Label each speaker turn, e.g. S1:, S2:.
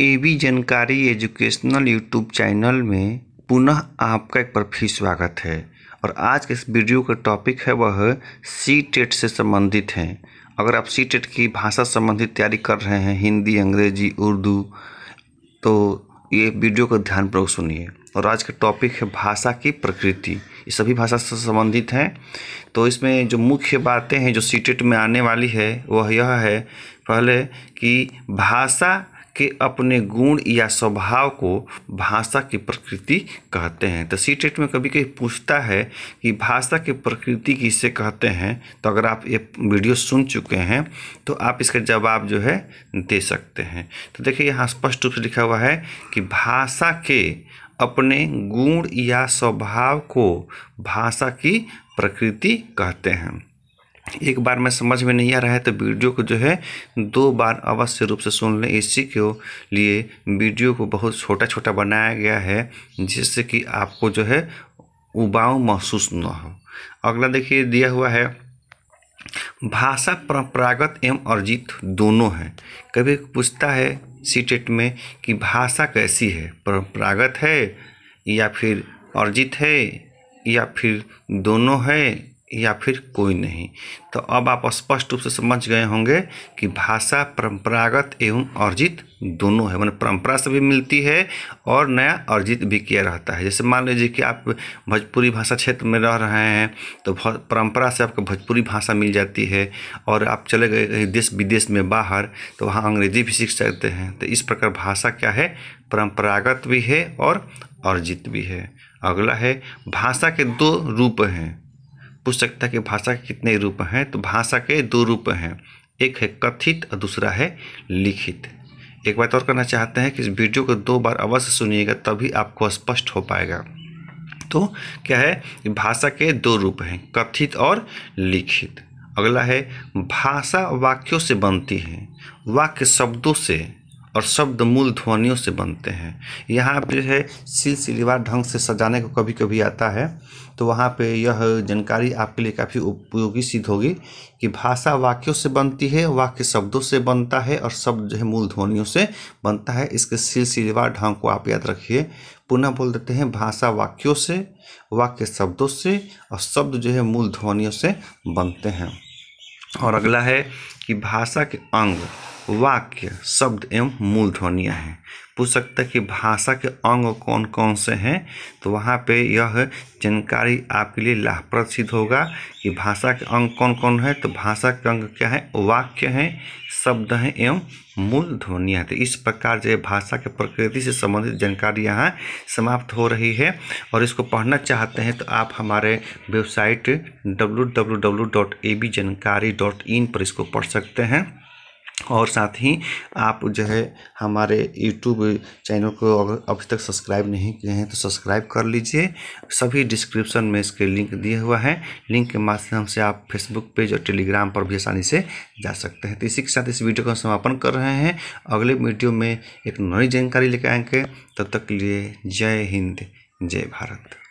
S1: ए B जानकारी educational YouTube channel में पुनः आपका एक बार फिर स्वागत है और आज के इस वीडियो का टॉपिक है वह सी टेट से संबंधित हैं अगर आप सी टेट की भाषा संबंधित तैयारी कर रहे हैं हिंदी अंग्रेजी उर्दू तो ये वीडियो को ध्यानपूर्वक सुनिए और आज का टॉपिक है भाषा की प्रकृति ये सभी भाषा से संबंधित हैं तो इसमें जो मुख्य बातें हैं जो सी टेट में आने वाली है वह यह है पहले कि भाषा के अपने गुण या स्वभाव को भाषा की प्रकृति कहते हैं तो सी टेट में कभी कभी पूछता है कि भाषा की प्रकृति किसे कहते हैं तो अगर आप ये वीडियो सुन चुके हैं तो आप इसका जवाब जो है दे सकते हैं तो देखिए यहाँ स्पष्ट रूप से लिखा हुआ है कि भाषा के अपने गुण या स्वभाव को भाषा की प्रकृति कहते हैं एक बार में समझ में नहीं आ रहा है तो वीडियो को जो है दो बार अवश्य रूप से सुन लें इसी के लिए वीडियो को बहुत छोटा छोटा बनाया गया है जिससे कि आपको जो है उबाऊ महसूस न हो अगला देखिए दिया हुआ है भाषा परंपरागत एवं अर्जित दोनों हैं कभी पूछता है सीटेट में कि भाषा कैसी है परंपरागत है या फिर अर्जित है या फिर दोनों है या फिर कोई नहीं तो अब आप स्पष्ट रूप से समझ गए होंगे कि भाषा परंपरागत एवं अर्जित दोनों है मैंने परंपरा से भी मिलती है और नया अर्जित भी किया रहता है जैसे मान लीजिए कि आप भोजपुरी भाषा क्षेत्र में रह रहे हैं तो परंपरा से आपको भोजपुरी भाषा मिल जाती है और आप चले गए कहीं देश विदेश में बाहर तो वहाँ अंग्रेजी भी सीख सकते हैं तो इस प्रकार भाषा क्या है परम्परागत भी है और अर्जित भी है अगला है भाषा के दो रूप हैं पूछ सकता है कि भाषा के कितने रूप हैं तो भाषा के दो रूप हैं एक है कथित और दूसरा है लिखित एक बात और करना चाहते हैं कि इस वीडियो को दो बार अवश्य सुनिएगा तभी आपको स्पष्ट हो पाएगा तो क्या है भाषा के दो रूप हैं कथित और लिखित अगला है भाषा वाक्यों से बनती है वाक्य शब्दों से और शब्द मूल ध्वनियों से बनते हैं यहाँ पे है सिलसिलेवार ढंग से सजाने को कभी कभी आता है तो वहाँ पे यह जानकारी आपके लिए काफ़ी उपयोगी सिद्ध होगी कि भाषा वाक्यों से बनती है वाक्य शब्दों से बनता है और शब्द जो है मूल ध्वनियों से बनता है इसके सिलसिलेवार ढंग को आप याद रखिए पुनः बोल देते हैं भाषा वाक्यों से वाक्य शब्दों से और शब्द जो है मूल ध्वनियों से बनते हैं और अगला है कि भाषा के अंग वाक्य शब्द एवं मूल ध्वनियाँ हैं पूछ सकता है कि भाषा के अंग कौन कौन से हैं तो वहाँ पे यह जानकारी आपके लिए लाभप्रद सिद्ध होगा कि भाषा के अंग कौन कौन है तो भाषा के अंग क्या है वाक्य हैं शब्द हैं एवं मूल ध्वनियाँ तो इस प्रकार जो भाषा के प्रकृति से संबंधित जानकारी यहाँ समाप्त हो रही है और इसको पढ़ना चाहते हैं तो आप हमारे वेबसाइट डब्ल्यू पर इसको पढ़ सकते हैं और साथ ही आप जो है हमारे यूट्यूब चैनल को अगर अभी तक सब्सक्राइब नहीं किए हैं तो सब्सक्राइब कर लीजिए सभी डिस्क्रिप्शन में इसके लिंक दिया हुआ है लिंक के माध्यम से आप फेसबुक पेज और टेलीग्राम पर भी आसानी से जा सकते हैं तो इसी के साथ इस वीडियो का समापन कर रहे हैं अगले वीडियो में एक नई जानकारी लेकर आएंगे तब तक के लिए जय हिंद जय भारत